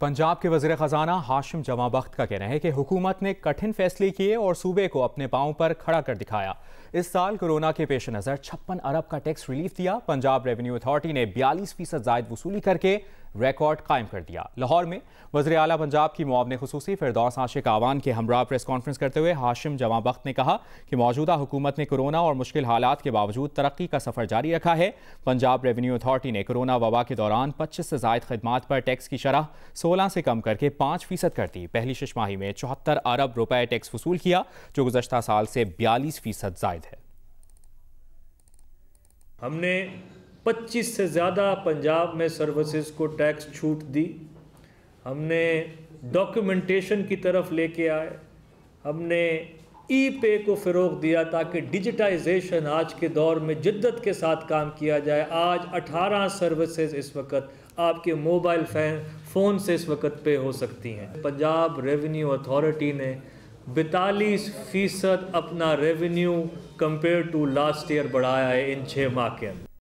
पंजाब के वजीर खजाना हाशिम जमा बख्त का कहना है कि हुकूमत ने कठिन फैसले किए और सूबे को अपने पाँव पर खड़ा कर दिखाया इस साल कोरोना के पेश नज़र छप्पन अरब का टैक्स रिलीफ दिया पंजाब रेवेन्यू अथॉरिटी ने बयालीस फीसद जायद वसूली करके रिकॉर्ड कायम कर दिया लाहौर में वजर अला पंजाब की मुआवन खसूसी फिरदौस आशिक आवान के हमरा प्रेस कॉन्फ्रेंस करते हुए हाशिम जमा बख्त ने कहा कि मौजूदा हुकूमत ने कोरोना और मुश्किल हालात के बावजूद तरक्की का सफर जारी रखा है पंजाब रेवेन्यू अथॉरिटी ने कोरोना वबा के दौरान पच्चीस से जायद खदमात पर टैक्स की शरह सोलह से कम करके पाँच फीसद कर दी पहली शशमाही में चौहत्तर अरब रुपये टैक्स वसूल किया जो गुजशत साल से बयालीस फीसद जायद है हमने 25 से ज़्यादा पंजाब में सर्विसेज को टैक्स छूट दी हमने डॉक्यूमेंटेशन की तरफ लेके आए हमने ई पे को फ़रोग दिया ताकि डिजिटाइजेशन आज के दौर में जिद्दत के साथ काम किया जाए आज 18 सर्विसेज इस वक्त आपके मोबाइल फैन फ़ोन से इस वक्त पे हो सकती हैं पंजाब रेवेन्यू अथॉरिटी ने बैतालीस फ़ीसद अपना revenue compare to last year बढ़ाया है इन छः माह के अंदर